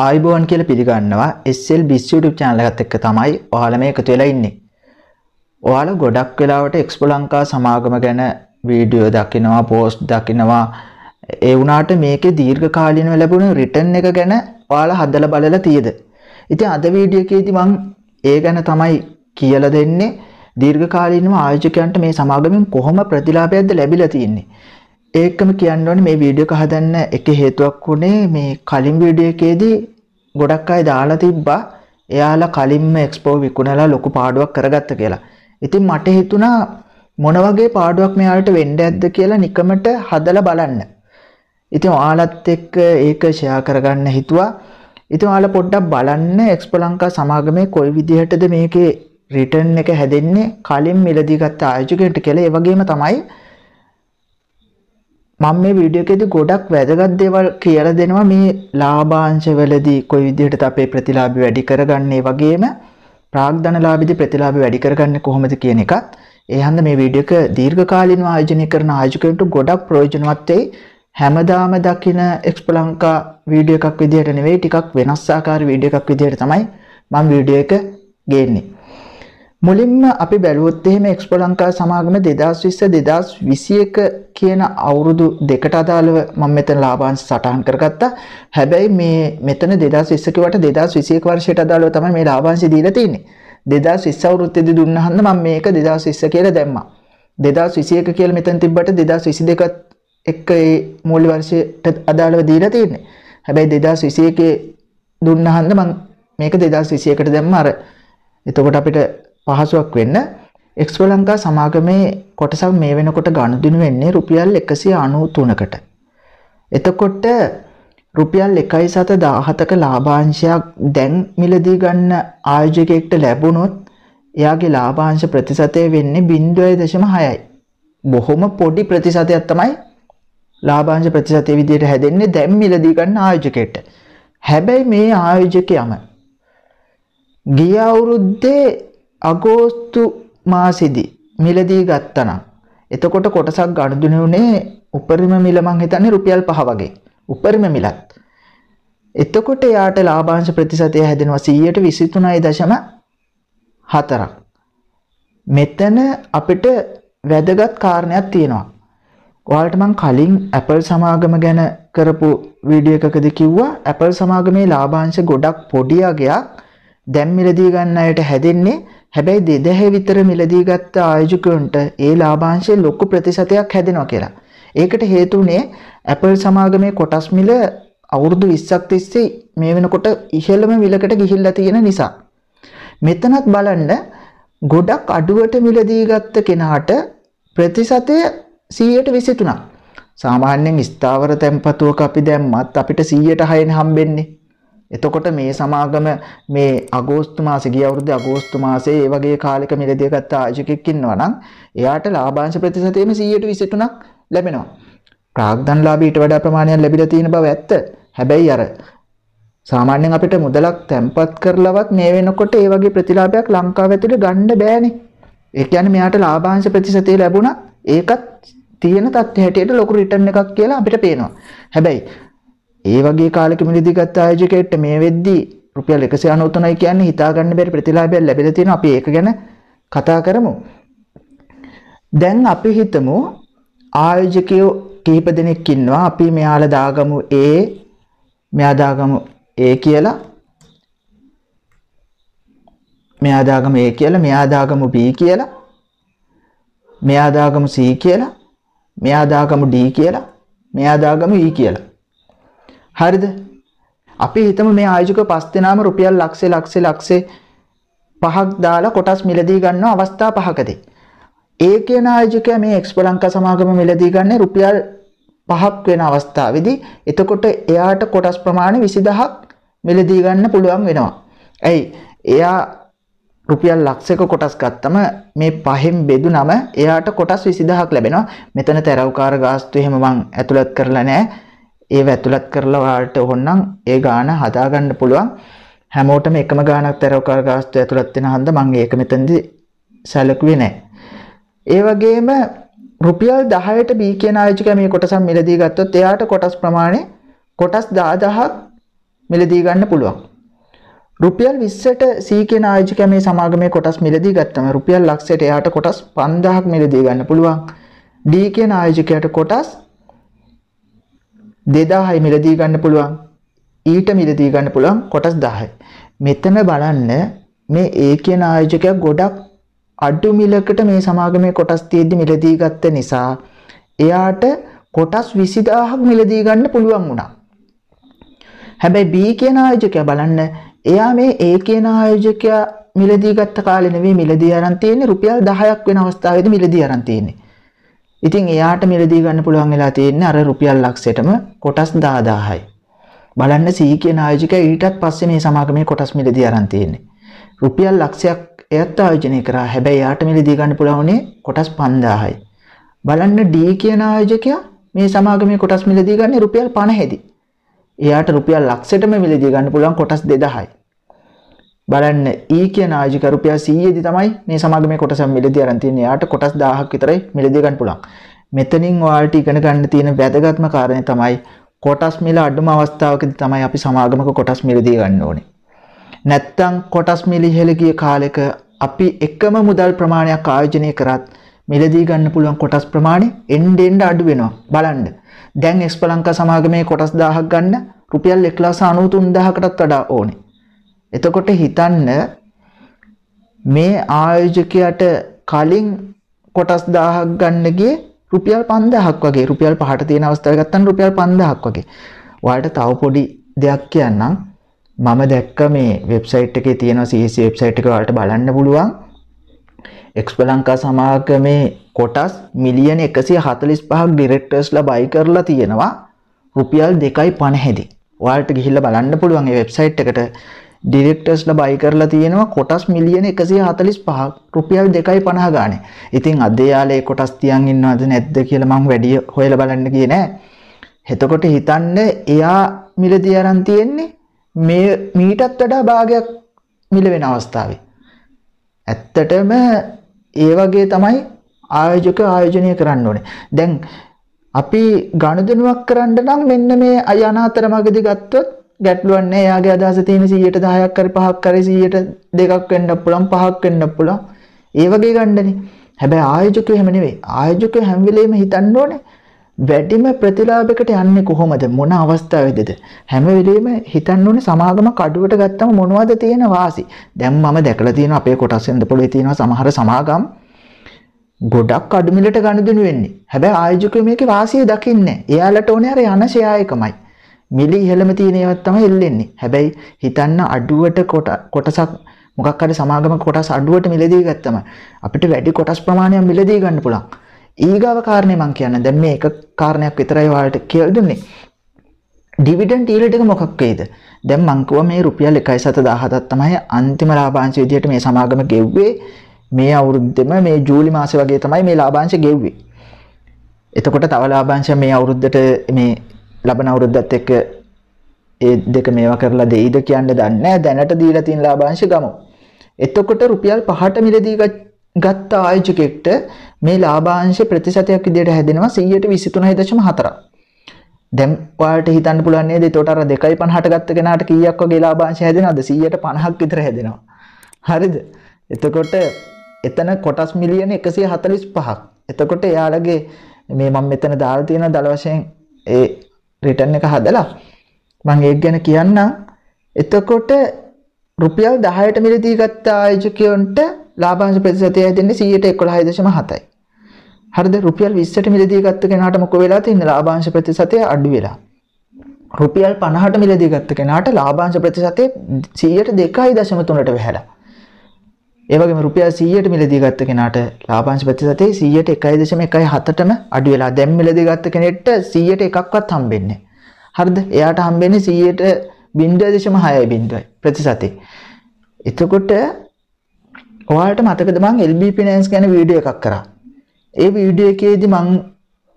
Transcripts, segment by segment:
ආයිබෝන් කියල පිළිගන්නවා SL බිස් YouTube චැනලගත් එක්ක තමයි ඔහල මේ එකතු වෙලා ඉන්නේ. ඔයාල ගොඩක් වෙලාවට එක්ස්පෝ ලංකා සමාගම ගැන වීඩියෝ දකිනවා පෝස්ට් දකිනවා ඒ වුණාට මේකේ දීර්ඝකාලීනව ලැබුණු රිටර්න් එක ගැන ඔයාලා හදලා බලලා තියද. ඉතින් අද වීඩියෝ එකේදී මම ඒ ගැන තමයි කියලා දෙන්නේ දීර්ඝකාලීනව ආයෝජකයන්ට මේ සමාගමෙන් කොහොම ප්‍රතිලාභයක්ද ලැබිලා තියෙන්නේ. ඒකම කියන්න ඕනේ මේ වීඩියෝ එක හදන්න එක හේතුවක් උනේ මේ කලින් වීඩියෝ එකේදී ගොඩක් අය දාලා තිබ්බා එයාලා කලින්ම එක්ස්පෝ විකුණලා ලොකු පාඩුවක් කරගත්ත කියලා. ඉතින් මට හිතුණා මොන වගේ පාඩුවක් මෙයාලට වෙන්න ඇද්ද කියලා නිකමට හදලා බලන්න. ඉතින් ඔයාලත් එක්ක ඒක ෂෙයා කරගන්න හිතුවා. ඉතින් ඔයාලා පොඩ්ඩක් බලන්න එක්ස්පෝ ලංකා සමාගමේ කොයි විදිහටද මේකේ රිටර්න් එක හැදෙන්නේ කලින් මිලදී ගත්ත ආයෝජකයන්ට කියලා ඒ වගේම තමයි මම මේ විඩියකෙද ගොඩක් වැදගත් දෙවල් කියල දෙනවා මේ ලාභාංශවලදී කොයි විදිහට අපේ ප්‍රතිලාබි වැඩි කරගන්නේ වගේම ප්‍රාග්ධන ලාබිදි ප්‍රතිලාබි වැඩි කරගන්න කොහොමද කියන එකත් ඒහන්ද මේ විඩියක දීර්ඝකාලින් ආයෝජනය කරන ආයෝජකයන්ට ගොඩක් ප්‍රයෝජනවත් වෙයි හැමදාම දකින එක්ස්ප ලංකා වීඩියෝ එකක් විදිහට නෙවෙයි ටිකක් වෙනස් ආකාර වීඩියෝ එකක් විදිහට තමයි මම වීඩියෝ එක ගේන්නේ මුලින්ම අපි බැලුවොත් එහෙම එක්ස්පෝ ලංකා සමාගම 2020 2021 කියන අවුරුදු දෙකට අදාළව මම මෙතන ලාභාංශ සටහන් කරගත්තා. හැබැයි මේ මෙතන 2020 කිව්වට 2021 වර්ෂයට අදාළව තමයි මේ ලාභාංශය දීලා තියෙන්නේ. 2020 අවුරුද්දේදී දුන්නහන්ද මම මේක 2020 කියලා දැම්මා. 2021 කියලා මෙතන තිබ්බට 2022ත් එක්ක ඒ මූල්‍ය වර්ෂයට අදාළව දීලා තියෙන්නේ. හැබැයි 2021 දුන්නහන්ද මම මේක 2021ට දැම්ම අර එතකොට අපිට පහසුවක් වෙන්න එක්ස්පෝ ලංකා සමාගමේ කොටසක් මේ වෙනකොට ගණුදුනු වෙන්නේ රුපියල් එකසි අනු තුනකට. එතකොට රුපියල් එකයි සත දාහතක ලාභාංශයක් දැන් මිලදී ගන්න ආයෝජකෙක්ට ලැබුණොත් එයාගේ ලාභාංශ ප්‍රතිශතය වෙන්නේ බින්දුවය දශම හයයි. බොහොම පොඩි ප්‍රතිශතයක් තමයි ලාභාංශ ප්‍රතිශතය විදියට හැදෙන්නේ දැන් මිලදී ගන්න ආයෝජකයට. හැබැයි මේ ආයෝජකයම ගිය අවුරුද්දේ අගෝස්තු මාසෙදී මිලදී ගත්තනම් එතකොට කොටසක් ගනුදුනේ උනේ උපරිම මිල මං හිතන්නේ රුපියල් 5 වගේ උපරිම මිලත් එතකොට යාට ලාභාංශ ප්‍රතිශතය හැදෙනවා 123.4ක් මෙතන අපිට වැදගත් කාරණයක් තියෙනවා ඔයාලට මං කලින් Apple සමාගම ගැන කරපු වීඩියෝ එකකදී කිව්වා Apple සමාගමේ ලාභාංශ ගොඩක් පොඩි අගයක් දැන් මිලදී ගන්න අයට හැදෙන්නේ හැබැයි දෙදැහැ විතර මිලදී ගත්ත ආයෝජකයන්ට ඒ ලාභාංශයේ ලොකු ප්‍රතිශතයක් හැදෙනවා කියලා. ඒකට හේතුනේ Apple සමාගමේ කොටස් මිල අවුරුදු 20ක් තිස්සේ මේ වෙනකොට ඉහළම මිලකට ගිහිල්ලා තියෙන නිසා. මෙතනත් බලන්න ගොඩක් අඩුවට මිලදී ගත්ත කෙනාට ප්‍රතිශතය 123ක්. සාමාන්‍යයෙන් ස්ථාවර තැන්පතුවක අපි දැම්මත් අපිට 106න් හම්බෙන්නේ. එතකොට මේ සමාගම මේ අගෝස්තු මාසේ ගිය අවුරුද්දේ අගෝස්තු මාසේ ඒ වගේ කාලයක මිලදී ගත්ත ආයෝජකෙක් ඉන්නවා නම් එයාට ලාභාංශ ප්‍රතිශතයේම 123ක් ලැබෙනවා. ප්‍රාග්ධන ලාභීට වඩා ප්‍රමාණයක් ලැබිලා තියෙන බව ඇත්ත. හැබැයි අර සාමාන්‍යයෙන් අපිට මුදලක් තැම්පත් කරලවත් මේ වෙනකොට ඒ වගේ ප්‍රතිලාභයක් ලංකාව ඇතුලේ ගන්න බෑනේ. ඒ කියන්නේ මෙයාට ලාභාංශ ප්‍රතිශතය ලැබුණා ඒකත් තියෙන තත්ත්වයට ලොකු රිටර්න් එකක් කියලා අපිට පේනවා. හැබැයි ඒ වගේ කාලෙක මිලදී ගත්ත ආයෝජකයෙක්ට මේ වෙද්දී රුපියල් 193යි කියන්නේ හිතාගන්න බැරි ප්‍රතිලාභයක් ලැබිලා තියෙන අපි ඒක ගැන කතා කරමු. දැන් අපි හිතමු ආයෝජකයෝ කිහිප දෙනෙක් ඉන්නවා අපි මෙයාලා දාගමු A මෙයා දාගමු A කියලා මෙයා දාගමු A කියලා මෙයා දාගමු B කියලා මෙයා දාගමු C කියලා මෙයා දාගමු D කියලා මෙයා දාගමු E කියලා හරිද අපි හිතම මේ ආයෝජක පස් දෙනාම රුපියල් ලක්ෂේ ලක්ෂේ ලක්ෂේ පහක් දාලා කොටස් මිලදී ගන්න අවස්ථා පහකදී ඒ කියන ආයෝජකයා මේ එක්ස්පෝ ලංකා සමාගම මිලදී ගන්න රුපියල් පහක් වෙන අවස්ථාවේදී එතකොට එයාට කොටස් ප්‍රමාණය 20000ක් මිලදී ගන්න පුළුවන් වෙනවා. ඇයි? එයා රුපියල් ලක්ෂයක කොටස් ගත්තම මේ පහෙන් බෙදුනම එයාට කොටස් 20000ක් ලැබෙනවා. මෙතන තරවකාර ගාස්තු එහෙම මං ඇතුළත් කරලා නැහැ. ඒව ඇතුළත් කරලා ඔයාලට ඕනනම් ඒ ගාන හදාගන්න පුළුවන්. හැමෝටම එකම ගානක් තරවකාර ගාස්තු ඇතුළත් වෙන හන්ද මම ඒක මෙතනදී සැලකුවේ නැහැ. ඒ වගේම රුපියල් 10ට B කියන ආයෝජකයා මේ කොටසක් මිලදී ගත්තොත් එයාට කොටස් ප්‍රමාණය කොටස් 10000ක් මිලදී ගන්න පුළුවන්. රුපියල් 20ට C කියන ආයෝජකයා මේ සමාගමේ කොටස් මිලදී ගත්තම රුපියල් ලක්ෂයට එයාට කොටස් 5000ක් මිලදී ගන්න පුළුවන්. D කියන ආයෝජකයාට කොටස් 2000යි මිලදී ගන්න පුළුවන්. ඊට මිලදී ගන්න පුළුවන් කොටස් 10යි. මෙතන බලන්න මේ ඒ කියන ආයෝජකයා ගොඩක් අඩු මිලකට මේ සමාගමේ කොටස් තියෙද්දි මිලදී ගත්ත නිසා එයාට කොටස් 20000ක් මිලදී ගන්න පුළුවන් වුණා. හැබැයි B කියන ආයෝජකයා බලන්න එයා මේ A කියන ආයෝජකයා මිලදී ගත්ත කාලේ නෙවෙයි මිලදී අරන් තියෙන්නේ රුපියල් 10ක් වෙන අවස්ථාවේදී මිලදී අරන් තියෙන්නේ. ඉතින් එයාට මිලදී ගන්න පුළුවන් වෙලා තියෙන්නේ අර රුපියල් ලක්ෂයටම කොටස් 10000යි. බලන්න සී කියන ආයෝජකයා ඊටත් පස්සේ මේ සමාගමේ කොටස් මිලදී අරන් තියෙන්නේ. රුපියල් ලක්ෂයක් එයත් ආයෝජනය කරා. හැබැයි එයාට මිලදී ගන්න පුළුවන් උනේ කොටස් 5000යි. බලන්න D කියන ආයෝජකයා මේ සමාගමේ කොටස් මිලදී ගන්නේ රුපියල් 50 දී. එයාට රුපියල් ලක්ෂයටම මිලදී ගන්න පුළුවන් කොටස් 2000යි. බලන්න ඒ e කිය නාජිකරුපයා සීයේදි තමයි මේ සමාගම කොටසම් මිලදී අරන් තියෙන්නේ. යාට කොටස් 1000ක් විතරයි මිලදී ගන්න පුළුවන්. මෙතනින් ඔයාලට ඉගෙන ගන්න තියෙන වැදගත්ම කාරණය තමයි කොටස් මිල අඩුම අවස්ථාවකදී තමයි අපි සමාගමක කොටස් මිලදී ගන්න ඕනේ. නැත්තම් කොටස් මිල ඉහළ ගිය කාලෙක අපි එකම මුදල් ප්‍රමාණයක් ආයෝජනය කරත් මිලදී ගන්න පුළුවන් කොටස් ප්‍රමාණය එන්ඩ් එන්ඩ් අඩු වෙනවා. බලන්න. දැන් එක්ස්පලංකා සමාගමේ කොටස් 1000ක් ගන්න රුපියල් 193 දහකටත් වඩා ඕනේ. එතකොට හිතන්න මේ ආයෝජකයට කලින් කොටස් 1000ක් ගන්න ගියේ රුපියල් 5000ක් වගේ රුපියල් 5ට තියෙන අවස්ථාව ගත්තන් රුපියල් 5000ක් වගේ. ඔයාලට තව පොඩි දෙයක් කියන්නම්. මම දැක්ක මේ වෙබ්සයිට් එකේ තියෙන CC වෙබ්සයිට් එක ඔයාලට බලන්න පුළුවන්. එක්ස්ප ලංකා සමාගමේ කොටස් මිලියන 145ක් ඩිරෙක්ටර්ස්ලා බයි කරලා තියෙනවා. රුපියල් 2.50දී. ඔයාලට ගිහිල්ලා බලන්න පුළුවන් මේ වෙබ්සයිට් එකට ඩිරෙක්ටර්ස්ල බයි කරලා තියෙනවා කොටස් මිලියන එකසිය හතලිස් පහ රුපියල් දෙකයි පනහ ගානේ ඉතින් අදයාලේ කොටස් තියන් ඉන්නවද නැද්ද කියල මං වැඩිය හොයල බලන්න කිය නෑ හෙතකොට හිතන්න එයා මිලදී අරන් තියෙන්නේ මේ මීටත් වඩා භාගයක් මිල වෙන අවස්ථාවේ ඇත්තටම ඒ වගේ තමයි ආයෝජක ආයෝජනය කරන්න ඕනේ දැන් අපි ගණුදනුවක් කරන්න නම් මෙන්න මේ අය අනාතර මගදි ගත්තොත් ගැටලුවක් නැහැ. එයාගේ අදහස තියෙන 100ට 10ක් කර 5ක් කර 100ට 2ක් වෙන්න පුළුවන් 5ක් වෙන්න පුළුවන්. ඒ වගේ ගණ්ඩනේ. හැබැයි ආයෝජකයෝ එහෙම නෙවෙයි. ආයෝජකයෝ හැම වෙලෙම හිතන්න ඕනේ වැඩිම ප්‍රතිලාභයකට යන්නේ කොහොමද මොන අවස්ථාවේදද හැම වෙලෙම හිතන්න ඕනේ සමාගම කඩුවට ගත්තම මොනවද තියෙන වාසි දැන් මම දැකලා තියෙනවා අපේ කොටස් වෙනද පොළේ තියෙනවා සමහර සමාගම් ගොඩක් අඩු මිලට ගනුදෙනු වෙන්නේ හැබැයි ආයෝජකයෝ මේකේ වාසිය දකින්නේ එයාලට ඕනේ අර යන ෂෙයා එකමයි මිලි ඉහළම තියෙන ඒවත් තමයි එල්ලෙන්නේ. හැබැයි හිතන්න අඩුවට කොට කොටසක් මොකක් හරි සමාගම කොටස් අඩුවට මිලදී ගත්තම අපිට වැඩි කොටස් ප්‍රමාණයක් මිලදී ගන්න පුළුවන්. ඊගාව කාරණේ මම කියන්නේ දැන් මේ එක කාරණයක් විතරයි ඔයාලට කියලා දුන්නේ. ඩිවිඩන්ඩ් ඊල්ඩ් එක මොකක් වේද? දැන් මං කිව්වා මේ රුපියල් 1.77ක් තමයි අන්තිම ලාභාංශ විදියට මේ සමාගම ගෙව්වේ. මේ අවුරුද්දෙම මේ ජූලි මාසේ වගේ තමයි මේ ලාභාංශ ගෙව්වේ. එතකොට තව ලාභාංශ මේ අවුරුද්දට මේ ලබන අවුරුද්දත් එක්ක ඒ දෙක මේවා කරලා දෙයිද කියන්න දන්න දැනට දීලා තින් ලාභංශ ගමු. එතකොට රුපියල් පහට මිලදී ගත්ත ආයෝජකෙක්ට මේ ලාභාංශ ප්‍රතිශතයක් විදියට හැදෙනවා 123.4ක්. දැන් ඔයාලට හිතන්න පුළුවන් නේද එතකොට අර 2.50ට ගත්ත කෙනාට කීයක් වගේ ලාභාංශ හැදෙනවද 150ක් විතර හැදෙනවා. හරිද? එතකොට එතන කොටස් මිලියන 145ක්. එතකොට එයාලගේ මේ මම මෙතන දාලා තියෙන දල වශයෙන් ඒ රිටර්න් එක හදලා මං ඒත් ගැන කියන්නම් එතකොට රුපියල් 10ට මිලදී ගත්ත ආයෝජකයන්ට ලාභාංශ ප්‍රතිශතය හැදෙන්නේ 111.7යි. හරිද? රුපියල් 20ට මිලදී ගත්ත කෙනාට මොකද වෙලා තියෙන්නේ? ලාභාංශ ප්‍රතිශතය අඩු වෙලා. රුපියල් 50ට මිලදී ගත්ත කෙනාට ලාභාංශ ප්‍රතිශතය 102.3ට වෙහැලා. ඒවගේ රුපියා සියයට මිලදී ගත්ත කෙනට ලාබංශ ප්‍රතිශතය සියයට එකයි දශම එකයි හතටම අඩු වෙලා දැම් මිලදී ගත්ත කෙනෙට සියයට එකක්වත් හම්බෙන්නේ. හරිද එයාට හම්බෙන්නේ සියයට බින්දුව දශම හයයි බින්දුවයි ප්‍රතිශතේ. එතකොට ඔයාට මතකද මං LB ෆිනෑන්ස් ගැන වීඩියෝ එකක් කරා. ඒ වීඩියෝ එකේදී මං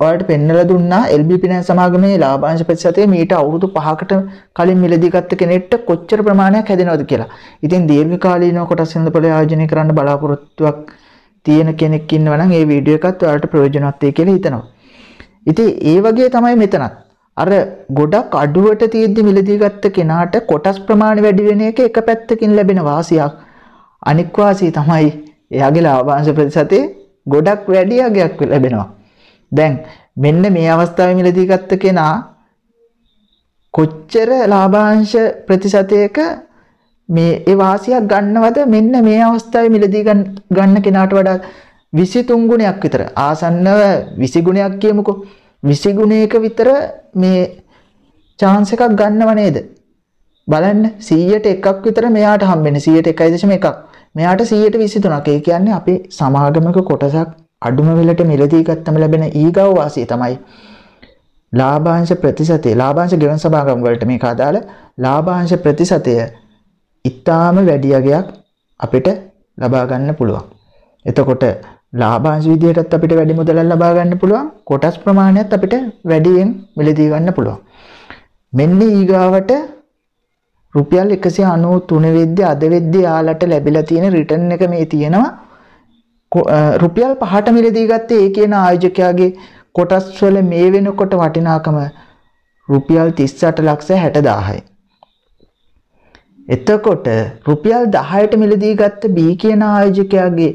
ඔයාලට පෙන්වලා දුන්නා LB පිනන් සමාගමේ ලාභාංශ ප්‍රතිශතය මීට අවුරුදු 5කට කලින් මිලදී ගත්ත කෙනෙක්ට කොච්චර ප්‍රමාණයක් හැදෙනවද කියලා. ඉතින් දීර්ඝ කාලීනව කොටස් වෙනදපළ ආයෝජනය කරන්න බලාපොරොත්තුවක් තියෙන කෙනෙක් ඉන්නවා නම් මේ වීඩියෝ එකත් ඔයාලට ප්‍රයෝජනවත් වෙයි කියලා හිතනවා. ඉතින් ඒ වගේ තමයි මෙතනත්. අර ගොඩක් අඩුවට තියෙද්දි මිලදී ගත්ත කෙනාට කොටස් ප්‍රමාණය වැඩි වෙන එක එක පැත්තකින් ලැබෙන වාසියක් අනික් වාසිය තමයි එයාගේ ලාභාංශ ප්‍රතිශතේ ගොඩක් වැඩි යගයක් ලැබෙනවා දැන් මෙන්න මේ අවස්ථාවේ මිලදී ගත්ත කෙනා කොච්චර ලාභාංශ ප්‍රතිශතයක මේ ඒ වාසියක් ගන්නවද මෙන්න මේ අවස්ථාවේ මිලදී ගන්න කෙනාට වඩා 23 ගුණයක් විතර ආසන්නව 20 ගුණයක් කියමුකෝ 20 ගුණයක විතර මේ chance එකක් ගන්නව නේද බලන්න 100ට එකක් විතර මෙයාට හම්බෙන්නේ 100ට 1.1ක් මෙයාට 100ට 23ක් ඒ කියන්නේ අපේ සමාගමක කොටසක් අඩුම වෙලට මිලදී ගත්තම ලැබෙන ඊගව වාසිය තමයි ලාභාංශ ප්‍රතිශතය ලාභාංශ ගෙවන් සභාගම් වලට මේක අදාළ ලාභාංශ ප්‍රතිශතය ඉතාම වැඩියගයක් අපිට ලබා ගන්න පුළුවන්. එතකොට ලාභාංශ විදිහටත් අපිට වැඩි මුදලක් ලබා ගන්න පුළුවන්. කොටස් ප්‍රමාණයත් අපිට වැඩියෙන් මිලදී ගන්න පුළුවන්. මෙන්න ඊගාවට රුපියල් 193 වෙද්දී අද වෙද්දී යාලට ලැබිලා තියෙන රිටර්න් එක මේ තියෙනවා රුපියල් 5ට මිලදී ගත්තේ ඒ කියන ආයෝජකයාගේ කොටස් වල මේ වෙනකොට වටිනාකම රුපියල් 38 ලක්ෂ 60000යි. එතකොට රුපියල් 10ට මිලදී ගත්ත B කියන ආයෝජකයාගේ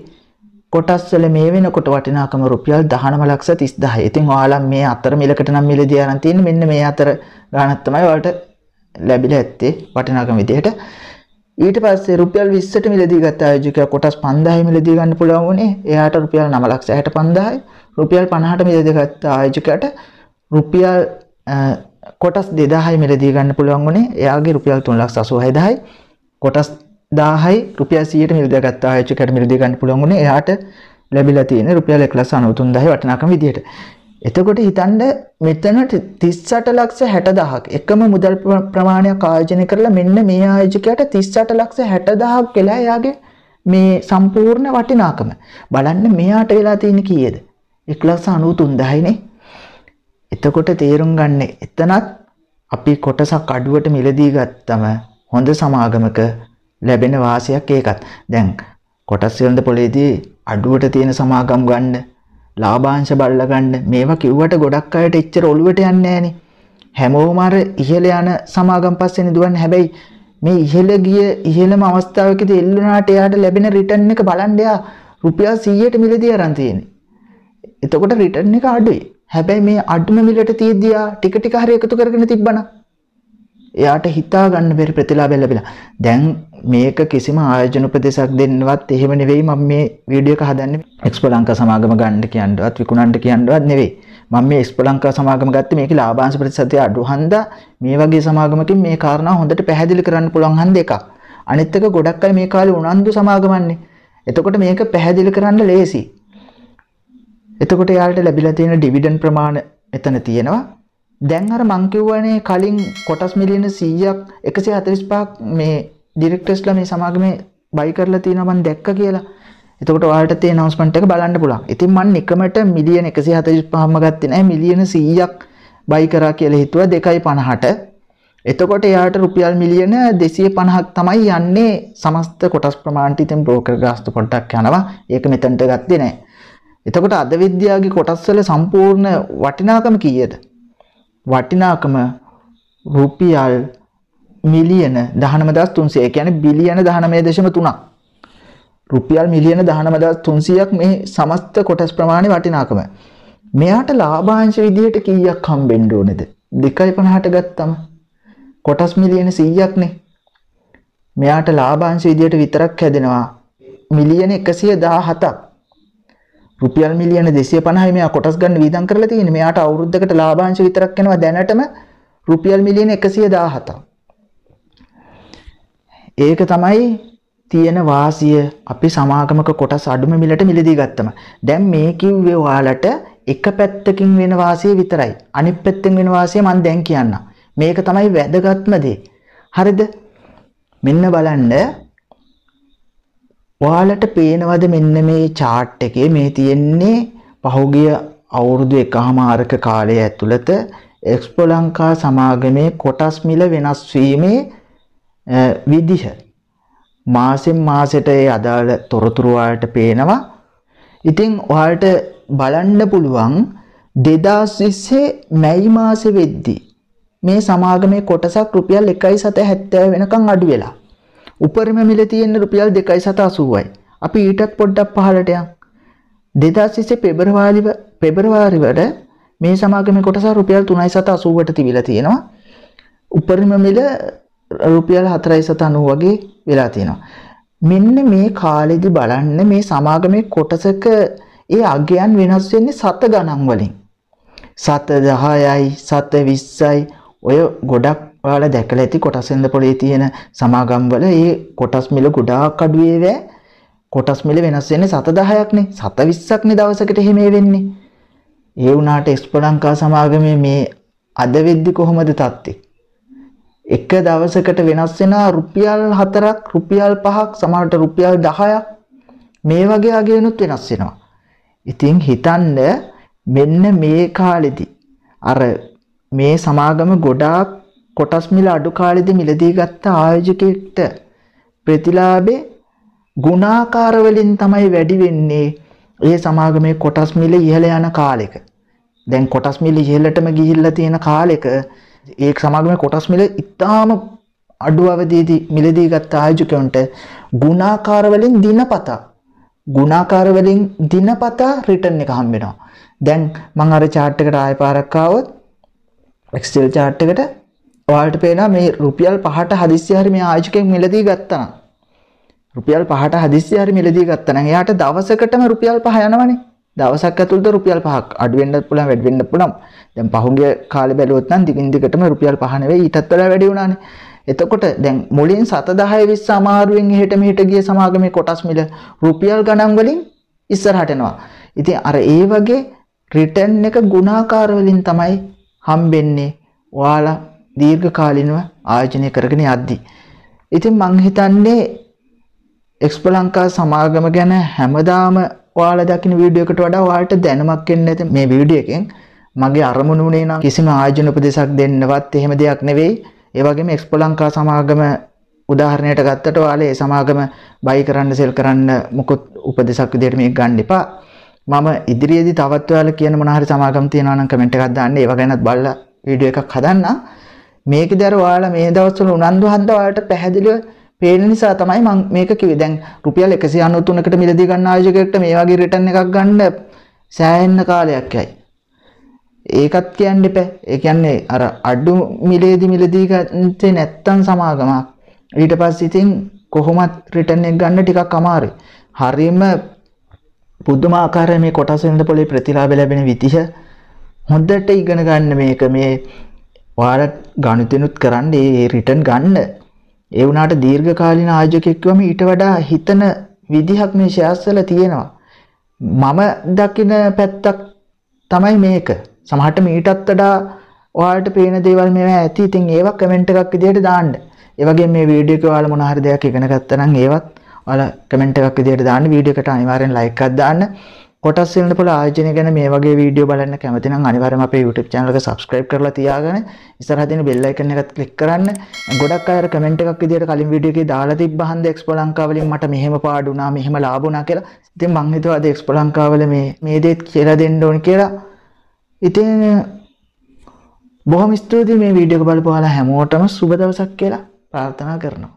කොටස් වල මේ වෙනකොට වටිනාකම රුපියල් 19 ලක්ෂ 30000යි. ඉතින් ඔයාලා මේ අතර මිලකට නම් මිලදී අරන් තියෙන්නේ මෙන්න මේ අතර ගාණක් තමයි ඔයාලට ලැබිලා ඇත්තේ වටිනාකම විදිහට. ඊට පස්සේ රුපියල් 20ට මිලදී ගත්ත ආයෝජකයා කොටස් 5000 මිලදී ගන්න පුළුවන් වුණේ. එයාට රුපියල් 9 ලක්ෂ 65000යි. රුපියල් 50ට මිලදී ගත්ත ආයෝජකයාට රුපියල් කොටස් 2000යි මිලදී ගන්න පුළුවන් වුණේ. එයාගේ රුපියල් 3 ලක්ෂ 86000යි. කොටස් 1000යි රුපියල් 100ට මිලදී ගත්ත ආයෝජකයාට මිලදී ගන්න පුළුවන් වුණේ. එයාට ලැබිලා තියෙන්නේ රුපියල් 1 ලක්ෂ 93000 වටිනාකම විදියට. එතකොට හිතන්ඩ මෙතනට තිස්සට ලක්ෂ හැට දහක් එකම මුදල් ප්‍රමාණයක් ආයෝජනය කරලා මෙන්න මේ ආයෝජකයට තිස්සට ලක්ෂ හැට දහක් කියලා එයාගේ මේ සම්පූර්ණ වටිනාකම බලන්න මෙයාට වෙලා තියෙන කීයද එක්ලක්ස අනූ තුන්දහයිනේ එතකොට තේරුම් ගන්න එතනත් අපි කොටසක් අඩුවට මිලදී ගත්තම හොඳ සමාගමක ලැබෙන වාසයක් ඒකත් දැන් කොටස් වෙළඳ පොලේදී අඩුවට තියෙන සමාගම් ගන්න ලාබාංශ බල්ලගන්න මේවා කිව්වට ගොඩක් අයට එච්චර ඔළුවට යන්නේ නෑනේ හැමෝමර ඉහළ යන සමාගම් පස්සේ නිදුවන් හැබැයි මේ ඉහළ ගිය ඉහළම අවස්ථාවකදී එල්ලුණාට එයාට ලැබෙන රිටර්න් එක බලන්න එයා රුපියල් 100ට මිලදී අරන් තියෙන්නේ. එතකොට රිටර්න් එක අඩුයි. හැබැයි මේ අඩුම මිලට තියදී ටික ටික හරි එකතු කරගෙන තිබ්බනම් එයාට හිතා ගන්න බැරි ප්‍රතිලාභය ලැබිලා. දැන් මේක කිසිම ආයෝජන උපදේශයක් දෙන්නවත් එහෙම නෙවෙයි මම මේ වීඩියෝ එක හදන්නේ එක්ස්පෝ ලංකා සමාගම ගන්න කියනවත් විකුණන්න කියනවත් නෙවෙයි. මම මේ එක්ස්පෝ ලංකා සමාගම ගත්තේ මේකේ ලාභාංශ ප්‍රතිශතය අඩු හන්දා මේ වගේ සමාගමකින් මේ කාරණා හොඳට පැහැදිලි කරන්න පුළුවන් හන්ද එකක්. අනිත් එක ගොඩක් අය මේ කාලේ උනන්දු සමාගමන්නේ. එතකොට මේක පැහැදිලි කරන්න ලේසි. එතකොට යාලට ලැබිලා තියෙන ඩිවිඩන් ප්‍රමාණය එතන තියෙනවා. දැන් අර මං කිව්වනේ කලින් කොටස් මිලියන 100ක් 145ක් මේ ඩිරෙක්ටර්ස්ලා මේ සමාගමේ බයි කරලා තියෙනවා මම දැක්ක කියලා. එතකොට ඔයාලට තේ announcement එක බලන්න පුළුවන්. ඉතින් මම නිකමට මිලියන 145ම ගත්තේ නැහැ මිලියන 100ක් බයි කරා කියලා හිතුවා 2.50ට. එතකොට එයාට රුපියල් මිලියන 250ක් තමයි යන්නේ සමස්ත කොටස් ප්‍රමාණට ඉතින් බ්‍රෝකර් ගාස්තු පොඩ්ඩක් යනවා. ඒක මෙතනට ගත්තේ නැහැ. එතකොට අද විද්‍යාවේ කොටස්වල සම්පූර්ණ වටිනාකම කීයද? වටිනාකම රුපියල් මිලියන 19300 කියන්නේ බිලියන 19.3ක් රුපියල් මිලියන 19300ක් මේ සමස්ත කොටස් ප්‍රමාණය වටිනාකම මෙයාට ලාභාංශ විදිහට කීයක් හම්බෙන්න ඕනේද 2.50ට ගත්තම කොටස් මිලියන 100ක්නේ මෙයාට ලාභාංශ විදිහට විතරක් හැදෙනවා මිලියන 117ක් රුපියල් මිලියන 250 මෙයා කොටස් ගන්න වීදම් කරලා තියෙන්නේ. මෙයාට අවුරුද්දකට ලාභාංශ විතරක් එනවා දැනටම රුපියල් මිලියන 117ක්. ඒක තමයි තියෙන වාසිය අපි සමාගමක කොටස් අඩුම මිලට මිලදී ගත්තම. දැන් මේ කිව්වේ ඔයාලට එක පැත්තකින් වෙන වාසිය විතරයි. අනිත් පැත්තෙන් වෙන වාසිය මම දැන් කියන්නම්. මේක තමයි වැදගත්ම දේ. හරිද? මෙන්න බලන්න ඔයාලට පේනවද මෙන්න මේ චාට් එකේ මේ තියෙන්නේ පහුගිය අවුරුදු එකහමාරක කාලය ඇතුළත එක්ස්පෝ ලංකා සමාගමේ කොටස් මිල වෙනස් වීමේ විදිහ මාසෙන් මාසෙට ඒ අදාළ තොරතුරු වලට පේනවා. ඉතින් ඔයාලට බලන්න පුළුවන් 2020 මැයි මාසෙ වෙද්දී මේ සමාගමේ කොටසක් රුපියල් 1.70 වෙනකම් අඩු වෙලා උපරිම මිල තියෙන්නේ රුපියල් 2.80යි. අපි ඊටත් පොඩ්ඩක් පහළට යන්. 2020 පෙබරවාරි පෙබරවාරි වල මේ සමාගමේ කොටස රුපියල් 3.80ට තිබිලා තියෙනවා. උපරිම මිල රුපියල් 4.90 වගේ වෙලා තියෙනවා. මෙන්න මේ කාලෙදි බලන්න මේ සමාගමේ කොටසක ඒ අගයන් වෙනස් වෙන්නේ සත ගණන් වලින්. සත 10යි, සත 20යි ඔය ගොඩක් ඔයාලා දැකලා ඇති කොටස්ෙන්ද පොලේ තියෙන සමාගම්වල ඒ කොටස් මිල ගොඩාක් අඩුවේවෑ කොටස් මිල වෙනස් වෙන්නේ සත 10ක්නේ සත 20ක්නේ දවසකට එහෙම වෙන්නේ ඒ වුණාට එක්ස්පෝ ලංකා සමාගමේ මේ අද වෙද්දි කොහොමද තත්ත්වේ එක දවසකට වෙනස් වෙන රුපියල් 4ක් රුපියල් 5ක් සමහරට රුපියල් 10ක් මේ වගේ අගයනුත් වෙනස් වෙනවා. ඉතින් හිතන්න මෙන්න මේ කාලෙදි අර මේ සමාගම ගොඩාක් කොටස් මිල අඩු කාලෙද මිලදී ගත්ත ආයෝජකෙක්ට ප්‍රතිලාභේ ගුණාකාරවලින් තමයි වැඩි වෙන්නේ ඒ සමාගමේ කොටස් මිල ඉහළ යන කාලෙක. දැන් කොටස් මිල ඉහළටම ගිහිල්ලා තියෙන කාලෙක ඒ සමාගමේ කොටස් මිල ඉතාම අඩු අවදීදී මිලදී ගත්ත ආයෝජකයන්ට ගුණාකාරවලින් දිනපතා ගුණාකාරවලින් දිනපතා රිටර්න් එක හම්බෙනවා. දැන් මං අර chart එකට ආයෙ පාරක් ආවොත් එක්ස්ටෙල් චාට් එකට ඔයාලට පේනවා මේ රුපියල් 5ට හදිස්සිය හරි මේ ආයෝජකෙන් මිලදී ගත්තා නම් රුපියල් 5ට හදිස්සිය හරි මිලදී ගත්තා නම් එයාට දවසකටම රුපියල් 5 යනවනේ දවසක් ඇතුළත රුපියල් 5ක් අඩු වෙන්න පුළුවන් වැඩි වෙන්න පුළුවන්. දැන් පහුගිය කාලේ බැලුවොත් නම් දිගින් දිගටම රුපියල් 5 නෙවෙයි ඊටත් වඩා වැඩි වුණානේ. එතකොට දැන් මුලින් 7 10 20 අමාරුවෙන් එහෙට මෙහෙට ගිය සමාගමේ කොටස් මිල රුපියල් ගණන් වලින් ඉස්සරහට එනවා. ඉතින් අර ඒ වගේ රිටර්න් එක ගුණාකාර වලින් තමයි හම්බෙන්නේ ඔයාලා දීර්ඝකාලීනව ආයෝජනය කරගෙන යද්දී. ඉතින් මං හිතන්නේ එක්ස්පෝ ලංකා සමාගම ගැන හැමදාම ඔයාලා දකින්න වීඩියෝ එකට වඩා ඔයාලට දැනුමක් එන්න ඇති මේ වීඩියෝ එකෙන්. මගේ අරමුණ උනේ නම් කිසිම ආයෝජන උපදේශයක් දෙන්නවත් එහෙම දෙයක් නෙවෙයි. ඒ වගේම එක්ස්පෝ ලංකා සමාගම උදාහරණයට ගත්තට ඔයාලා ඒ සමාගම බයි කරන්න සෙල් කරන්න මොකුත් උපදේශක් විදිහට මේක ගන්න එපා. මම ඉදිරියේදී තවත් ඔයාලා කියන මොන හරි සමාගම් තියෙනවා නම් කමෙන්ට් එකක් දාන්න ඒව ගැනත් බලලා වීඩියෝ එකක් හදන්න මේකද අර ඔයාලා මේ දවස්වල උනන්දු හන්ද ඔයාලට පැහැදිලිව පේන නිසා තමයි මම මේක කිව්වේ දැන් රුපියල් 193කට මිලදී ගන්න ආයෝජකයෙක්ට මේ වගේ රිටර්න් එකක් ගන්න සෑහෙන කාලයක් යයි ඒකත් කියන්න එපා. ඒ කියන්නේ අර අඩු මිලේදි මිලදී ගත්තේ නැත්තම් සමාගමක්. ඊට පස්සේ ඉතින් කොහොමත් රිටර්න් එක ගන්න ටිකක් අමාරුයි. හරියම පුද්දුමාකාර මේ කොටසඳ පොලි ප්‍රතිලාබ ලැබෙන විතිහ හොද්දට ඉගෙන ගන්න මේක මේ වාලට ගණුතනුත් කරන්න ඒ රිටන් ගන්න ඒ වුණට දීර්ඝ කාලින ආජකෙක්වම ඊට වඩා හිතන විදිහක් මේ ශාස්සල තියෙනවා මම දකින පැත්තක් තමයි මේක සමහට මීටත් වඩා ඔයාලට පේන දේවල් මේ ඇති ඉතින් ඒවක් කමෙන්ට් එකක් විදිහට දාන්න ඒ වගේ මේ වීඩියෝ එක ඔයාලා මොන හරි දෙයක් ඉගෙන ගත්තා නම් ඒවත් ඔයාලා කමෙන්ට් එකක් විදිහට දාන්න වීඩියෝ එකට අනිවාර්යෙන් ලයික් එකක් දාන්න කොටස් වෙන පොළ ආයෝජන ගැන මේ වගේ වීඩියෝ බලන්න කැමති නම් අනිවාර්යයෙන්ම අපේ YouTube channel එක subscribe කරලා තියාගන්න ඉස්සරහ තියෙන bell icon එකත් click කරන්න ගොඩක් අය අර කමෙන්ට් එකක් විදිහට කලින් වීඩියෝ එකේ දාලා තිබ්බහන්ද Expo ලංකාව වලින් මට මෙහෙම පාඩු වුණා මෙහෙම ලාභ වුණා කියලා ඉතින් මං හිතුවා අද Expo ලංකාව වල මේ මේ දේත් කියලා දෙන්න ඕන කියලා ඉතින් බොහොම ස්තුතියි මේ වීඩියෝ එක බලපුවාලා හැමෝටම සුබ දවසක් කියලා ප්‍රාර්ථනා කරනවා